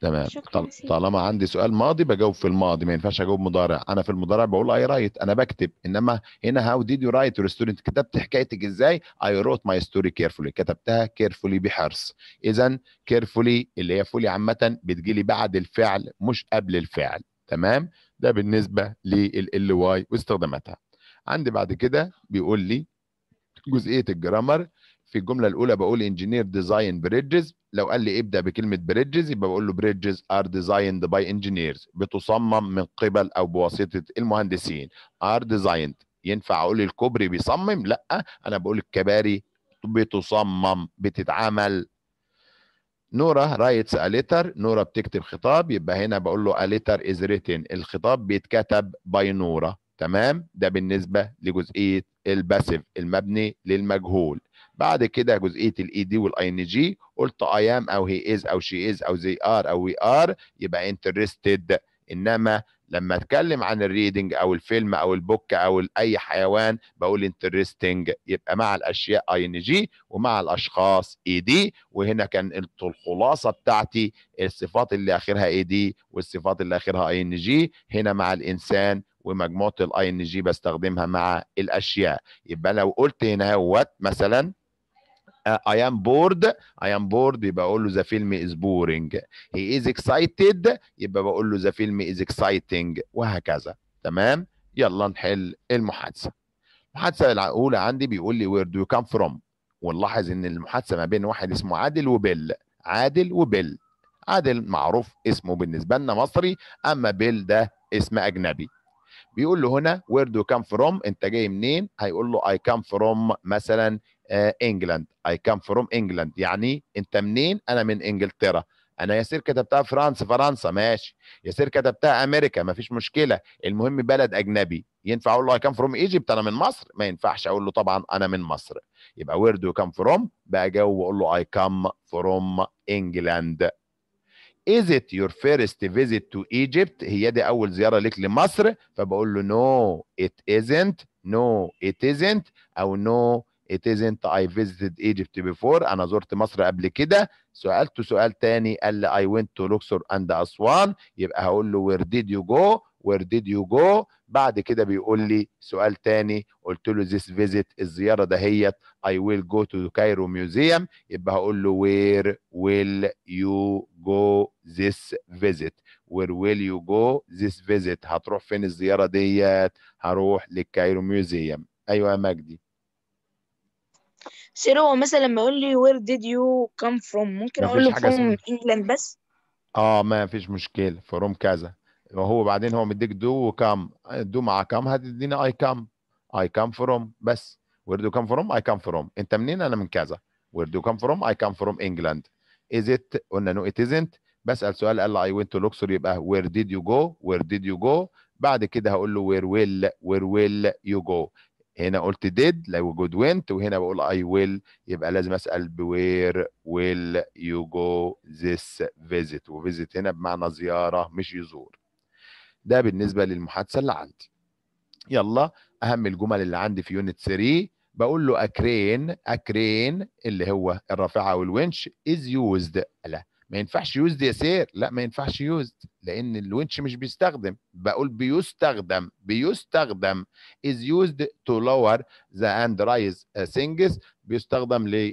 تمام شكرا سيدي طالما عندي سؤال ماضي بجاوب في الماضي ما ينفعش اجاوب مضارع انا في المضارع بقول اي رايت انا بكتب انما هنا هاو ديد يو رايت يور ستوري انت كتبت حكايتك ازاي اي روت ماي ستوري كيرفولي كتبتها كيرفولي بحرص اذا كيرفولي اللي هي فولي عامه بتجيلي بعد الفعل مش قبل الفعل تمام ده بالنسبه لل واي واستخداماتها عندي بعد كده بيقول لي جزئيه الجرامر في الجمله الاولى بقول انجينير ديزاين بريدجز لو قال لي ابدا بكلمه بريدجز يبقى بقول له بريدجز ار ديزايند باي انجينيرز بتصمم من قبل او بواسطه المهندسين ار ديزايند ينفع اقول الكوبري بيصمم لا انا بقول الكباري بتصمم بتتعمل نورا رايتس اليتر نورا بتكتب خطاب يبقى هنا بقول له اليتر از ريتن الخطاب بيتكتب باي نورا تمام ده بالنسبه لجزئيه الباسيف المبني للمجهول بعد كده جزئيه الاي دي e والاي ان جي قلت اي ام او هي از او شي از او زي ار او وي ار يبقى انترستد انما لما اتكلم عن الريدنج او الفيلم او البوك او اي حيوان بقول انترستنج يبقى مع الاشياء اي ان جي ومع الاشخاص اي e دي وهنا كان الخلاصه بتاعتي الصفات اللي اخرها اي e دي والصفات اللي اخرها اي ان جي هنا مع الانسان ومجموعه الاي ان جي بستخدمها مع الاشياء يبقى لو قلت هنا وات مثلا آه، I am bored I am bored يبقى اقول له the film is boring He is excited يبقى بقول له the film is exciting وهكذا تمام يلا نحل المحادثه المحادثه الاولى عندي بيقول لي وير دو يو كام فروم ونلاحظ ان المحادثه ما بين واحد اسمه عادل وبيل عادل وبيل عادل معروف اسمه بالنسبه لنا مصري اما بيل ده اسم اجنبي بيقول له هنا وير دو كام فروم انت جاي منين هيقول له اي كام فروم مثلا آه، انجلاند اي كام فروم انجلاند يعني انت منين انا من انجلترا انا ياسير كتبتها فرنسا فرنسا ماشي ياسير كتبتها امريكا مفيش مشكله المهم بلد اجنبي ينفع اقول له اي كام فروم ايجيبت انا من مصر ما ينفعش اقول له طبعا انا من مصر يبقى وير دو كام فروم بقى جو واقول له اي كام فروم انجلاند از ات يور فيرست فيزيت تو ايجيبت هي دي اول زياره ليك لمصر فبقول له نو ات ازنت نو ات ازنت او نو it isn't I visited Egypt before أنا زرت مصر قبل كده سألته سؤال تاني قال لي I went to Luxor and أسوان يبقى هقول له where did you go where did you go بعد كده بيقول لي سؤال تاني قلت له this visit الزيارة دهيت I will go to Cairo Museum يبقى هقول له where will you go this visit where will you go this visit هتروح فين الزيارة ديت هروح للكايرو ميوزيوم أيوة يا مجدي سير هو مثلا لما يقول لي وير ديد يو كام فروم ممكن اقول له فروم انجلاند بس اه ما فيش مشكله فروم كذا وهو بعدين هو مديك دو وكام دو مع كام هتديني اي كام اي كام فروم بس وير دو كام فروم اي كام فروم انت منين انا من كذا وير دو كام فروم اي كام فروم انجلاند از ات قلنا نو ات ازنت بسال سؤال قال لي اي ونت تو لوكسور يبقى وير ديد يو جو وير ديد يو جو بعد كده هقول له وير ويل وير ويل يو جو هنا قلت did لو جود went وهنا بقول I will يبقى لازم أسأل where will you go this visit وفيزيت هنا بمعنى زيارة مش يزور ده بالنسبة للمحادثة اللي عندي يلا أهم الجمل اللي عندي في يونت 3 بقول له أكرين أكرين اللي هو الرافعة والونش is used لا ما ينفعش يوزد يا سير لا ما ينفعش يوزد لان الونش مش بيستخدم بقول بيستخدم بيستخدم is used to lower the and rise things بيستخدم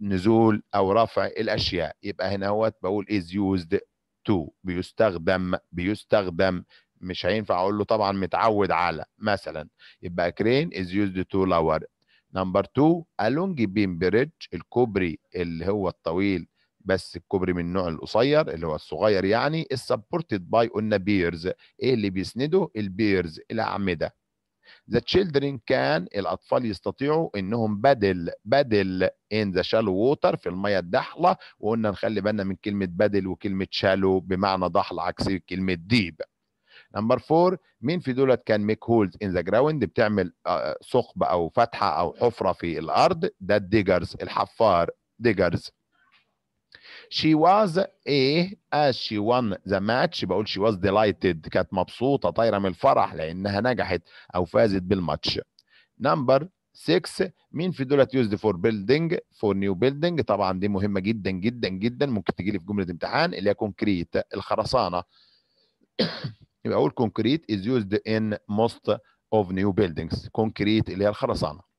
لنزول او رفع الاشياء يبقى هنا هو بقول is used to بيستخدم بيستخدم مش هينفع اقول له طبعا متعود على مثلا يبقى كرين is used to lower نمبر 2 along beam bridge الكوبري اللي هو الطويل بس الكوبري من النوع القصير اللي هو الصغير يعني السبورتد باي قلنا بيرز ايه اللي بيسنده البيرز الاعمده ذا تشيلدرن كان الأطفال يستطيعوا إنهم بدل بدل ان ذا شالو ووتر في المية الدحلة وقلنا نخلي بالنا من كلمة بدل وكلمة شالو بمعنى ضحل عكس كلمة ديب نمبر فور مين في دولت كان ميك هولز ان ذا جراوند بتعمل آه، آه، ثقب أو فتحة أو حفرة في الأرض ده الديجرز الحفار ديجرز she was a as she won the match بقول she was delighted كانت مبسوطة طايرة من الفرح لأنها نجحت أو فازت بالماتش نمبر 6 مين في دولت يوزد فور بيلدينج فور نيو بيلدينج طبعا دي مهمة جدا جدا جدا ممكن تجي لي في جملة امتحان اللي هي كونكريت الخرسانة يبقى أقول كونكريت is used in most of new buildings كونكريت اللي هي الخرسانة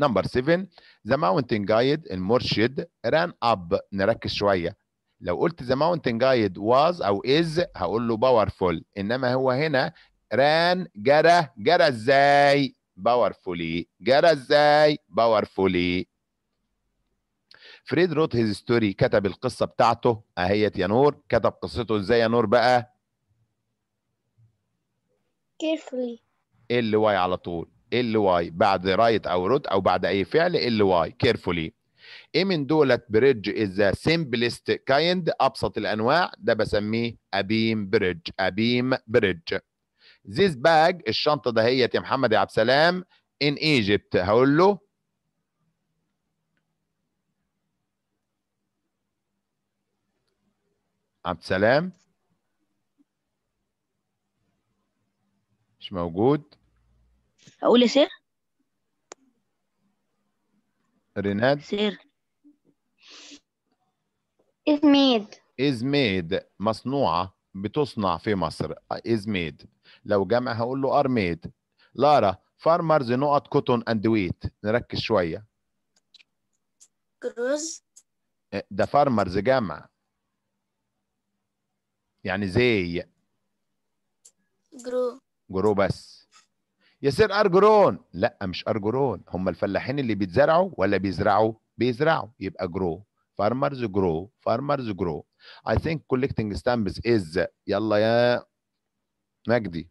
نمبر 7 ذا ماونتن جايد المرشد ران اب نركز شويه لو قلت ذا ماونتن جايد واز او از هقول له باورفول انما هو هنا ران جرى جرى ازاي باورفولي جرى ازاي باورفولي فريد روت هيز ستوري كتب القصه بتاعته اهيت يا نور كتب قصته ازاي يا نور بقى carefully ال واي على طول ال واي بعد رايت او روت او بعد اي فعل ال واي كيرفولي ايه من دولت بريدج از ذا سمبلست كايند ابسط الانواع ده بسميه ابيم بريدج ابيم بريدج ذيس باج الشنطه دهيت يا محمد يا عبد السلام ان ايجيبت هقول له عبد السلام مش موجود اقول يا سير ريناد سير is made is made مصنوعة بتصنع في مصر is made لو جمع هقول له are made لارا فارمرز نقط كوتون اند ويت نركز شوية كروز إيه، ده فارمرز جمع يعني زي جرو جرو بس يصير ارجرون لا مش ارجرون هم الفلاحين اللي بيتزرعوا ولا بيزرعوا بيزرعوا يبقى جرو فارمرز جرو فارمرز جرو اي ثينك كولكتنج ستامبس از يلا يا مجدي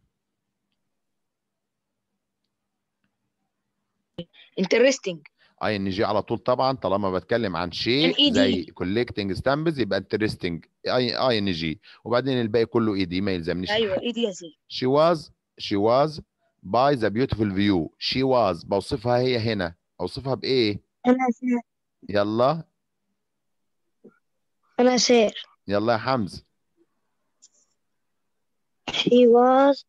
انترستنج اي ان جي على طول طبعا طالما بتكلم عن شيء e زي كولكتنج ستامبز يبقى انترستنج اي اي ان جي وبعدين الباقي كله اي e دي ما يلزمنيش ايوه اي e دي يا زي شي واز شي واز باي ذا بيوتيفول فيو شي واز بوصفها هي هنا اوصفها بايه انا سير يلا انا سير يلا يا حمزه she was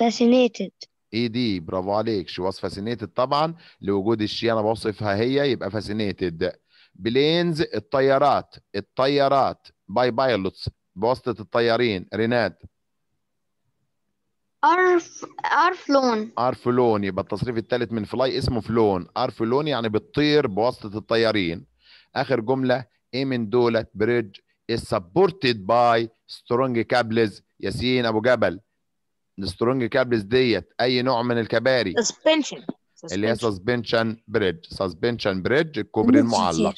fascinated اي دي برافو عليك she was fascinated طبعا لوجود الشي انا بوصفها هي يبقى fascinated بلينز الطيارات الطيارات باي بايلوتس بواسطه الطيارين ريناد أرف أرفلون أرفلون يبقى التصريف الثالث من فلاي اسمه فلون أرفلون يعني بتطير بواسطة الطيارين آخر جملة إيه من دولة بريدج از سبورتد باي سترونج كابلز ياسين أبو جبل السترونج كابلز ديت أي نوع من الكباري سسبنشن اللي هي سسبنشن بريدج سسبنشن بريدج الكوبري المعلق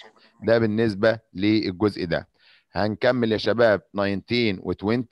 ده بالنسبة للجزء ده هنكمل يا شباب 19 و 20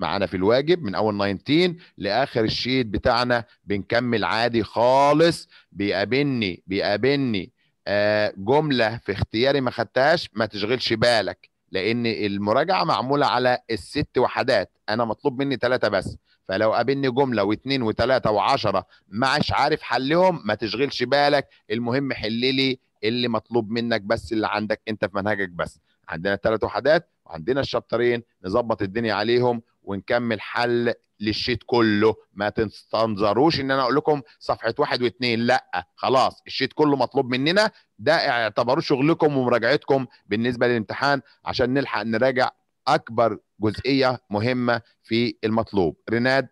معانا في الواجب من اول 19 لاخر الشيت بتاعنا بنكمل عادي خالص بيقابلني بيقابلني آه جمله في اختياري ما خدتهاش ما تشغلش بالك لان المراجعه معموله على الست وحدات انا مطلوب مني ثلاثه بس فلو قابلني جمله واثنين وثلاثه وعشره مش عارف حلهم ما تشغلش بالك المهم حل لي اللي مطلوب منك بس اللي عندك انت في منهجك بس عندنا ثلاث وحدات وعندنا الشابترين نظبط الدنيا عليهم ونكمل حل للشيت كله ما تستنظروش ان انا اقول لكم صفحه واحد واثنين لا خلاص الشيت كله مطلوب مننا ده اعتبروه شغلكم ومراجعتكم بالنسبه للامتحان عشان نلحق نراجع اكبر جزئيه مهمه في المطلوب رناد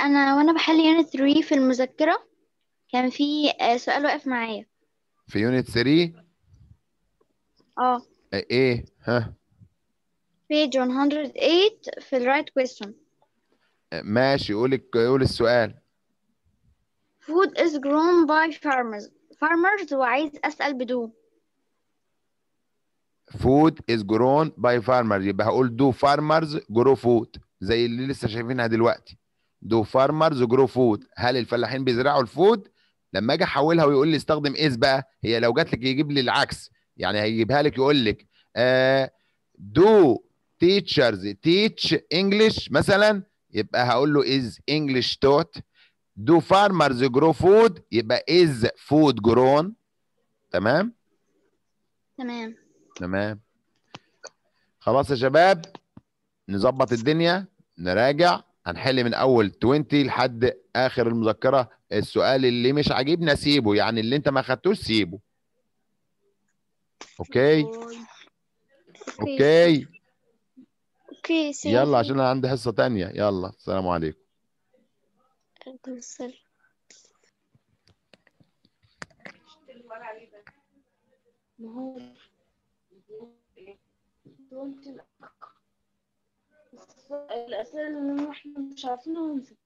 انا وانا بحل يونت 3 في المذكره كان في آه، سؤال واقف معايا في يونت 3 آه. اه ايه ها page 108 في ال right question ماشي قول قول السؤال food is grown by farmers farmers وعايز اسال بدو food is grown by farmers يبقى هقول do farmers grow food زي اللي لسه شايفينها دلوقتي do farmers grow food هل الفلاحين بيزرعوا الفود لما اجي احولها ويقول لي استخدم از بقى هي لو جات لك يجيب لي العكس يعني هيجيبها لك يقول لك آه do teachers teach English مثلا يبقى هقول له is English taught do farmers grow food يبقى is food grown تمام تمام تمام خلاص يا شباب نظبط الدنيا نراجع هنحل من اول 20 لحد اخر المذكره السؤال اللي مش عاجبنا سيبه يعني اللي انت ما خدتوش سيبه اوكي اوكي اوكي سلام يلا عشان انا عندي حصه تانية يلا السلام عليكم عليكم السلام الأسئلة اللي احنا مش عارفينها ونسيب